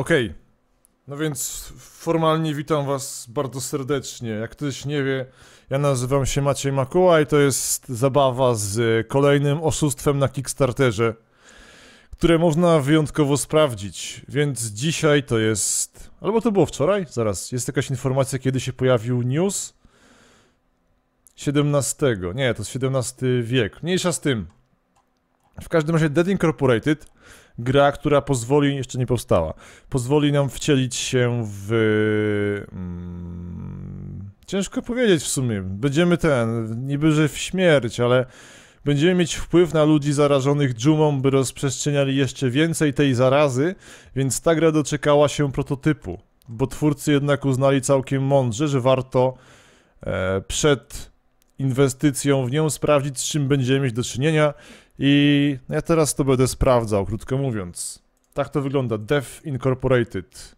Okej. Okay. No więc formalnie witam was bardzo serdecznie. Jak ktoś nie wie, ja nazywam się Maciej Makuła i to jest zabawa z kolejnym oszustwem na Kickstarterze, które można wyjątkowo sprawdzić. Więc dzisiaj to jest... Albo to było wczoraj? Zaraz. Jest jakaś informacja, kiedy się pojawił news? 17. Nie, to jest 17 wiek. Mniejsza z tym. W każdym razie Dead Incorporated gra, która pozwoli, jeszcze nie powstała, pozwoli nam wcielić się w... Mm, ciężko powiedzieć w sumie. Będziemy ten, niby że w śmierć, ale będziemy mieć wpływ na ludzi zarażonych dżumą, by rozprzestrzeniali jeszcze więcej tej zarazy, więc ta gra doczekała się prototypu, bo twórcy jednak uznali całkiem mądrze, że warto e, przed inwestycją w nią sprawdzić, z czym będziemy mieć do czynienia i no ja teraz to będę sprawdzał, krótko mówiąc. Tak to wygląda, Dev Incorporated.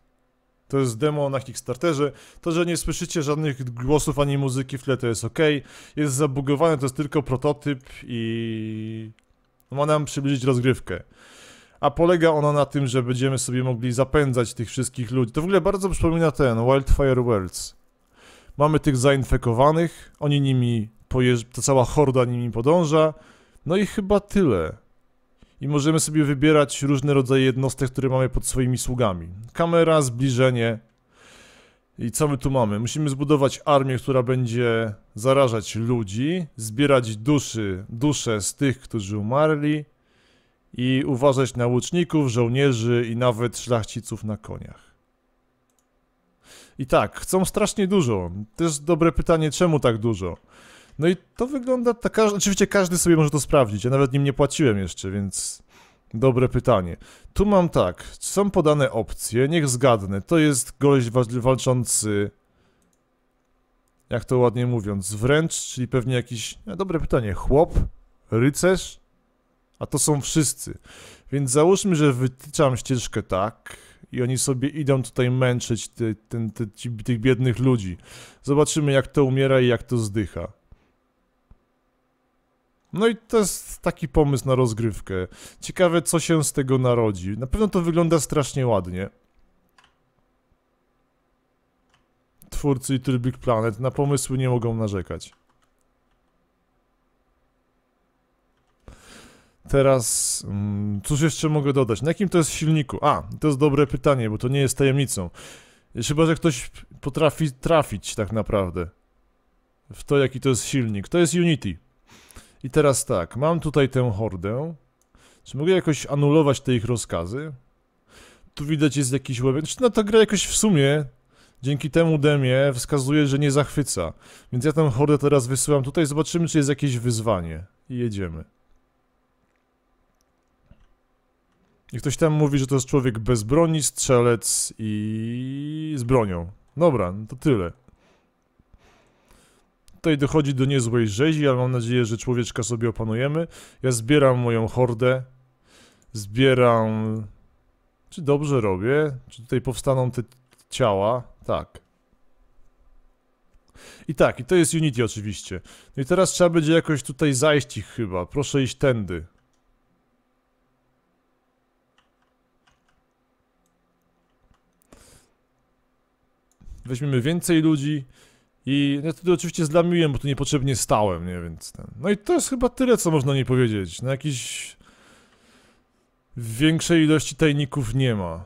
To jest demo na Kickstarterze. To, że nie słyszycie żadnych głosów ani muzyki w tle, to jest ok. Jest zabugowane, to jest tylko prototyp i ma nam przybliżyć rozgrywkę. A polega ona na tym, że będziemy sobie mogli zapędzać tych wszystkich ludzi. To w ogóle bardzo przypomina ten Wildfire Worlds. Mamy tych zainfekowanych, oni nimi, ta cała horda nimi podąża no i chyba tyle. I możemy sobie wybierać różne rodzaje jednostek, które mamy pod swoimi sługami. Kamera, zbliżenie. I co my tu mamy? Musimy zbudować armię, która będzie zarażać ludzi, zbierać duszy, dusze z tych, którzy umarli i uważać na łuczników, żołnierzy i nawet szlachciców na koniach. I tak, chcą strasznie dużo. Też dobre pytanie, czemu tak dużo? No i to wygląda, tak każ oczywiście każdy sobie może to sprawdzić, ja nawet nim nie płaciłem jeszcze, więc dobre pytanie. Tu mam tak, są podane opcje, niech zgadnę, to jest gość walczący, jak to ładnie mówiąc, wręcz, czyli pewnie jakiś, no dobre pytanie, chłop, rycerz, a to są wszyscy. Więc załóżmy, że wytyczam ścieżkę tak i oni sobie idą tutaj męczyć ty, ty, ty, tych biednych ludzi. Zobaczymy jak to umiera i jak to zdycha. No i to jest taki pomysł na rozgrywkę. Ciekawe, co się z tego narodzi. Na pewno to wygląda strasznie ładnie. Twórcy Little Big Planet na pomysły nie mogą narzekać. Teraz, mm, cóż jeszcze mogę dodać? Na jakim to jest silniku? A, to jest dobre pytanie, bo to nie jest tajemnicą. Chyba, że ktoś potrafi trafić tak naprawdę w to, jaki to jest silnik. To jest Unity. I teraz tak, mam tutaj tę hordę. Czy mogę jakoś anulować te ich rozkazy? Tu widać jest jakiś łeb. Czy znaczy, no ta gra jakoś w sumie dzięki temu demie wskazuje, że nie zachwyca. Więc ja tę hordę teraz wysyłam tutaj, zobaczymy czy jest jakieś wyzwanie. I jedziemy. I ktoś tam mówi, że to jest człowiek bez broni, strzelec i z bronią. Dobra, no to tyle. Tutaj dochodzi do niezłej rzezi, ale mam nadzieję, że człowieczka sobie opanujemy. Ja zbieram moją hordę. Zbieram... Czy dobrze robię? Czy tutaj powstaną te ciała? Tak. I tak, i to jest Unity oczywiście. No i teraz trzeba będzie jakoś tutaj zajść ich chyba. Proszę iść tędy. Weźmiemy więcej ludzi. I no, ja wtedy oczywiście zlamiłem, bo tu niepotrzebnie stałem, nie, więc ten... No i to jest chyba tyle, co można nie powiedzieć. Na jakiś... Większej ilości tajników nie ma.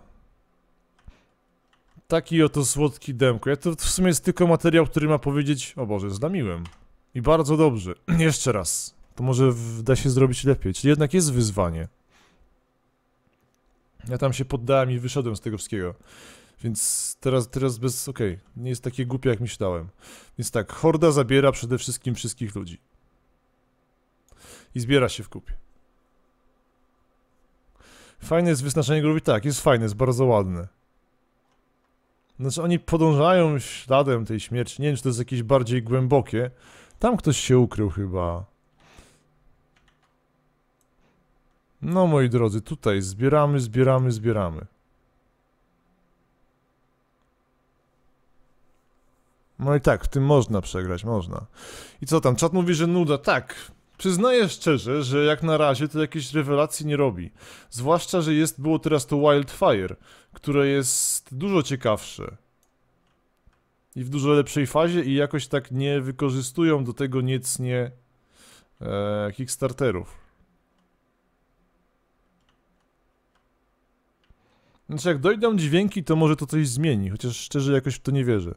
Taki oto słodki demko. Ja to w sumie jest tylko materiał, który ma powiedzieć... O Boże, zlamiłem. I bardzo dobrze. Jeszcze raz. To może da się zrobić lepiej. Czyli jednak jest wyzwanie. Ja tam się poddałem i wyszedłem z tego wszystkiego. Więc teraz, teraz bez, okej, okay, nie jest takie głupie jak myślałem. Więc tak, horda zabiera przede wszystkim wszystkich ludzi. I zbiera się w kupie. Fajne jest wyznaczenie grubi, tak, jest fajne, jest bardzo ładne. Znaczy oni podążają śladem tej śmierci, nie wiem czy to jest jakieś bardziej głębokie. Tam ktoś się ukrył chyba. No moi drodzy, tutaj zbieramy, zbieramy, zbieramy. No i tak, w tym można przegrać, można. I co tam, czat mówi, że nuda. Tak, Przyznaję szczerze, że jak na razie to jakiejś rewelacji nie robi. Zwłaszcza, że jest było teraz to Wildfire, które jest dużo ciekawsze. I w dużo lepszej fazie i jakoś tak nie wykorzystują do tego niecnie e, Kickstarterów. Znaczy jak dojdą dźwięki, to może to coś zmieni, chociaż szczerze jakoś w to nie wierzę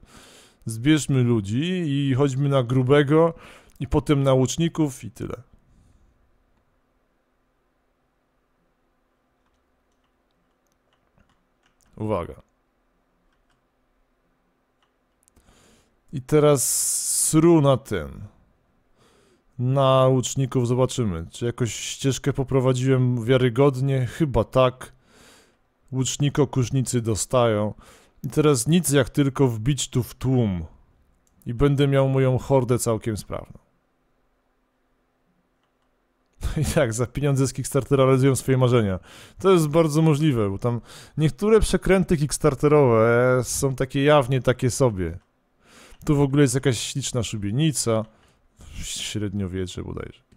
zbierzmy ludzi i chodźmy na grubego i potem na łuczników i tyle. Uwaga. I teraz sru na ten. Na łuczników zobaczymy. Czy jakoś ścieżkę poprowadziłem wiarygodnie? Chyba tak. Łuczniko kusznicy dostają. I teraz nic jak tylko wbić tu w tłum. I będę miał moją hordę całkiem sprawną. No I tak, za pieniądze z Kickstartera realizują swoje marzenia. To jest bardzo możliwe, bo tam niektóre przekręty Kickstarterowe są takie jawnie takie sobie. Tu w ogóle jest jakaś śliczna szubienica w średniowiecze bodajże.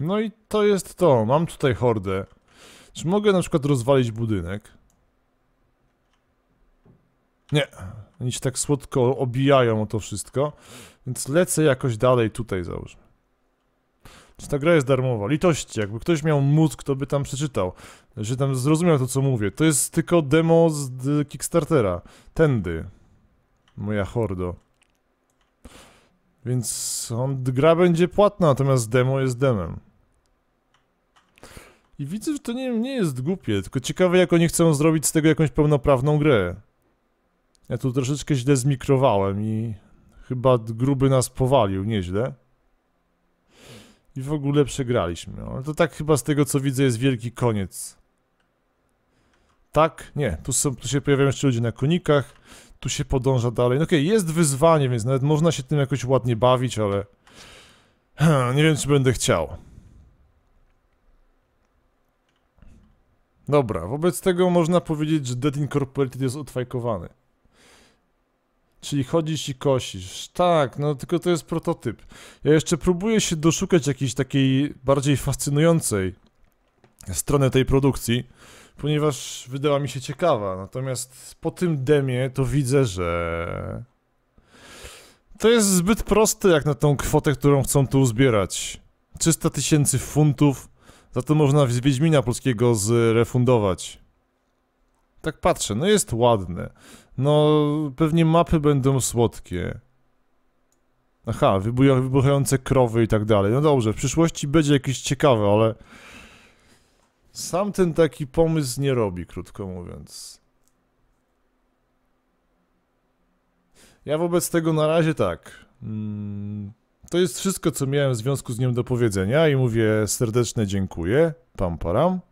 No i to jest to. Mam tutaj hordę. Czy mogę na przykład rozwalić budynek? Nie. Oni się tak słodko obijają o to wszystko. Więc lecę jakoś dalej tutaj załóżmy. Czy ta gra jest darmowa? Litości, jakby ktoś miał mózg, kto by tam przeczytał. Że tam zrozumiał to, co mówię. To jest tylko demo z Kickstartera. Tędy. Moja hordo. Więc on, gra będzie płatna, natomiast demo jest demem. I widzę, że to nie, nie jest głupie, tylko ciekawe jak oni chcą zrobić z tego jakąś pełnoprawną grę. Ja tu troszeczkę źle zmikrowałem i chyba gruby nas powalił, nieźle. I w ogóle przegraliśmy, no, ale to tak chyba z tego co widzę jest wielki koniec. Tak? Nie, tu, są, tu się pojawiają jeszcze ludzie na konikach, tu się podąża dalej. No okej, okay, jest wyzwanie, więc nawet można się tym jakoś ładnie bawić, ale... nie wiem czy będę chciał. Dobra, wobec tego można powiedzieć, że Dead Incorporated jest odfajkowany. Czyli chodzisz i kosisz. Tak, no tylko to jest prototyp. Ja jeszcze próbuję się doszukać jakiejś takiej bardziej fascynującej strony tej produkcji, ponieważ wydała mi się ciekawa. Natomiast po tym demie to widzę, że to jest zbyt proste jak na tą kwotę, którą chcą tu uzbierać. 300 tysięcy funtów za to można Wiedźmina polskiego zrefundować. Tak patrzę, no jest ładne. No, pewnie mapy będą słodkie. Aha, wybuchające krowy i tak dalej. No dobrze, w przyszłości będzie jakieś ciekawe, ale... Sam ten taki pomysł nie robi, krótko mówiąc. Ja wobec tego na razie tak. Mm, to jest wszystko, co miałem w związku z nią do powiedzenia i mówię serdeczne dziękuję, pam param,